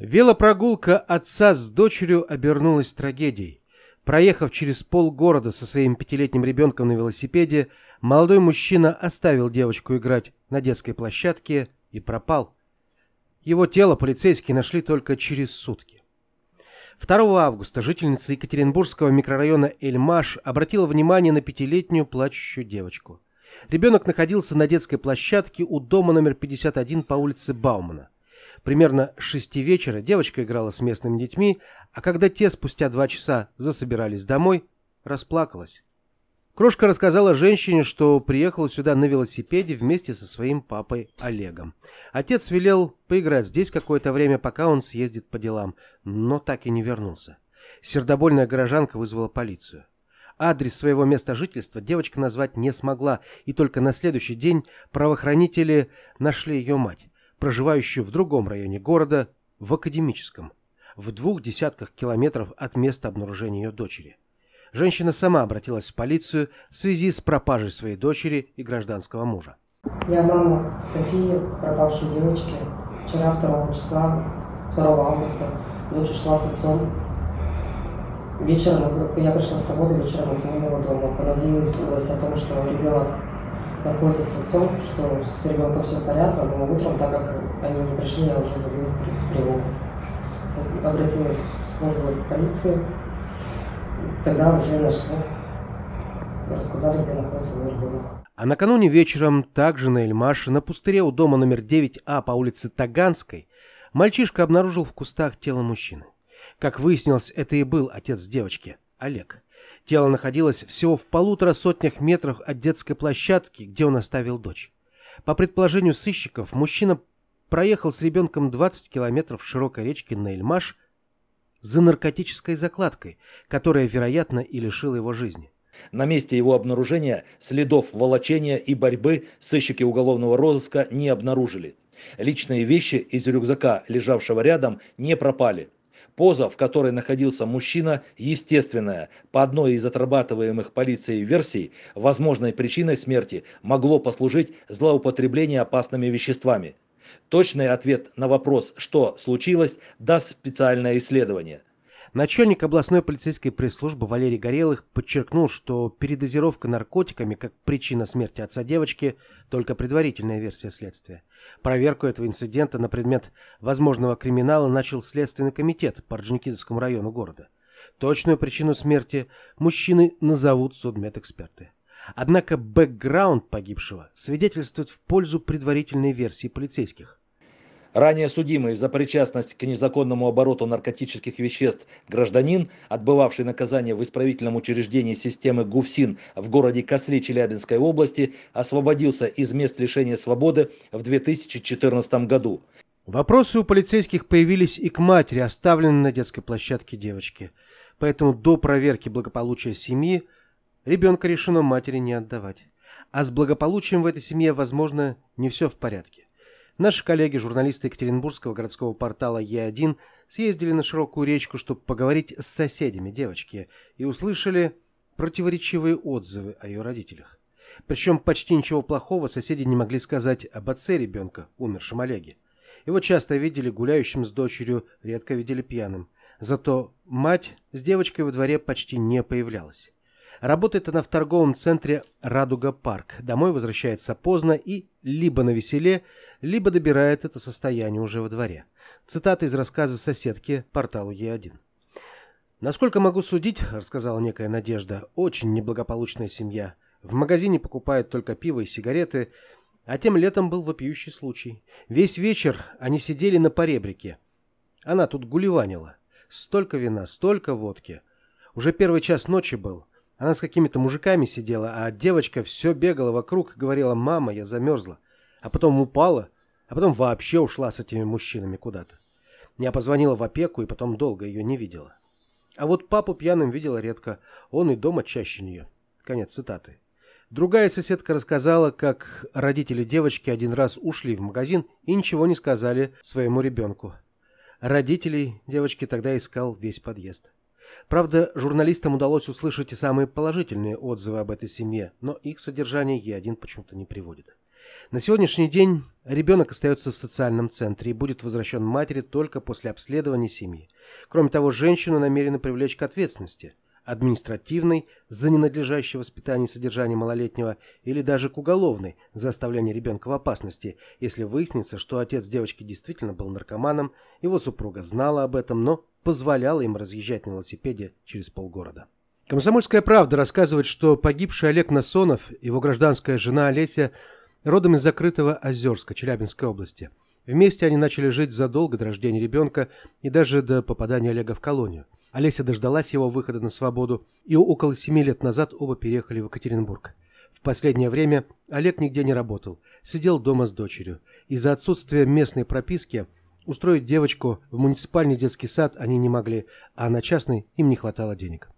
Велопрогулка отца с дочерью обернулась трагедией. Проехав через полгорода со своим пятилетним ребенком на велосипеде, молодой мужчина оставил девочку играть на детской площадке и пропал. Его тело полицейские нашли только через сутки. 2 августа жительница Екатеринбургского микрорайона Эльмаш обратила внимание на пятилетнюю плачущую девочку. Ребенок находился на детской площадке у дома номер 51 по улице Баумана. Примерно с шести вечера девочка играла с местными детьми, а когда те спустя два часа засобирались домой, расплакалась. Крошка рассказала женщине, что приехала сюда на велосипеде вместе со своим папой Олегом. Отец велел поиграть здесь какое-то время, пока он съездит по делам, но так и не вернулся. Сердобольная горожанка вызвала полицию. Адрес своего места жительства девочка назвать не смогла, и только на следующий день правоохранители нашли ее мать проживающую в другом районе города, в Академическом, в двух десятках километров от места обнаружения ее дочери. Женщина сама обратилась в полицию в связи с пропажей своей дочери и гражданского мужа. Я мама Софии, пропавшей девочки. Вчера, 2 числа, 2 августа, дочь ушла с отцом. Вечером я пришла с работы, вечером их не было дома. Понадеялась о том, что ребенок находится с отцом, что с ребенком все понятно, а но утром, так как они не пришли, я уже забил в тревогу. Обратилась в службу полиции, тогда уже нашли, рассказали, где находится мой ребенок. А накануне вечером также на Эльмаше, на пустыре у дома номер 9А по улице Таганской, мальчишка обнаружил в кустах тело мужчины. Как выяснилось, это и был отец девочки – Олег. Тело находилось всего в полутора сотнях метрах от детской площадки, где он оставил дочь. По предположению сыщиков, мужчина проехал с ребенком 20 километров широкой речки на Эльмаш за наркотической закладкой, которая, вероятно, и лишила его жизни. На месте его обнаружения следов волочения и борьбы сыщики уголовного розыска не обнаружили. Личные вещи из рюкзака, лежавшего рядом, не пропали. Поза, в которой находился мужчина, естественная. По одной из отрабатываемых полицией версий, возможной причиной смерти могло послужить злоупотребление опасными веществами. Точный ответ на вопрос, что случилось, даст специальное исследование. Начальник областной полицейской пресс-службы Валерий Горелых подчеркнул, что передозировка наркотиками как причина смерти отца девочки – только предварительная версия следствия. Проверку этого инцидента на предмет возможного криминала начал Следственный комитет по Орджоникидовскому району города. Точную причину смерти мужчины назовут судмедэксперты. Однако бэкграунд погибшего свидетельствует в пользу предварительной версии полицейских. Ранее судимый за причастность к незаконному обороту наркотических веществ гражданин, отбывавший наказание в исправительном учреждении системы ГУФСИН в городе Косли Челябинской области, освободился из мест лишения свободы в 2014 году. Вопросы у полицейских появились и к матери, оставленной на детской площадке девочки. Поэтому до проверки благополучия семьи ребенка решено матери не отдавать. А с благополучием в этой семье, возможно, не все в порядке. Наши коллеги-журналисты Екатеринбургского городского портала Е1 съездили на широкую речку, чтобы поговорить с соседями девочки, и услышали противоречивые отзывы о ее родителях. Причем почти ничего плохого соседи не могли сказать об отце ребенка, умершем Олеге. Его часто видели гуляющим с дочерью, редко видели пьяным. Зато мать с девочкой во дворе почти не появлялась. Работает она в торговом центре «Радуга Парк». Домой возвращается поздно и либо на веселе, либо добирает это состояние уже во дворе. Цитата из рассказа соседки порталу Е1. «Насколько могу судить, — рассказала некая Надежда, — очень неблагополучная семья. В магазине покупают только пиво и сигареты, а тем летом был вопиющий случай. Весь вечер они сидели на поребрике. Она тут гуливанила, Столько вина, столько водки. Уже первый час ночи был. Она с какими-то мужиками сидела, а девочка все бегала вокруг и говорила «мама, я замерзла». А потом упала, а потом вообще ушла с этими мужчинами куда-то. Я позвонила в опеку и потом долго ее не видела. А вот папу пьяным видела редко, он и дома чаще нее. Конец цитаты. Другая соседка рассказала, как родители девочки один раз ушли в магазин и ничего не сказали своему ребенку. Родителей девочки тогда искал весь подъезд. Правда, журналистам удалось услышать и самые положительные отзывы об этой семье, но их содержание Е1 почему-то не приводит. На сегодняшний день ребенок остается в социальном центре и будет возвращен матери только после обследования семьи. Кроме того, женщину намерены привлечь к ответственности административной за ненадлежащее воспитание и содержание малолетнего или даже к уголовной за оставление ребенка в опасности, если выяснится, что отец девочки действительно был наркоманом, его супруга знала об этом, но позволяла им разъезжать на велосипеде через полгорода. Комсомольская правда рассказывает, что погибший Олег Насонов, его гражданская жена Олеся, родом из закрытого Озерска Челябинской области. Вместе они начали жить задолго до рождения ребенка и даже до попадания Олега в колонию. Олеся дождалась его выхода на свободу, и около семи лет назад оба переехали в Екатеринбург. В последнее время Олег нигде не работал, сидел дома с дочерью. Из-за отсутствия местной прописки – Устроить девочку в муниципальный детский сад они не могли, а на частный им не хватало денег.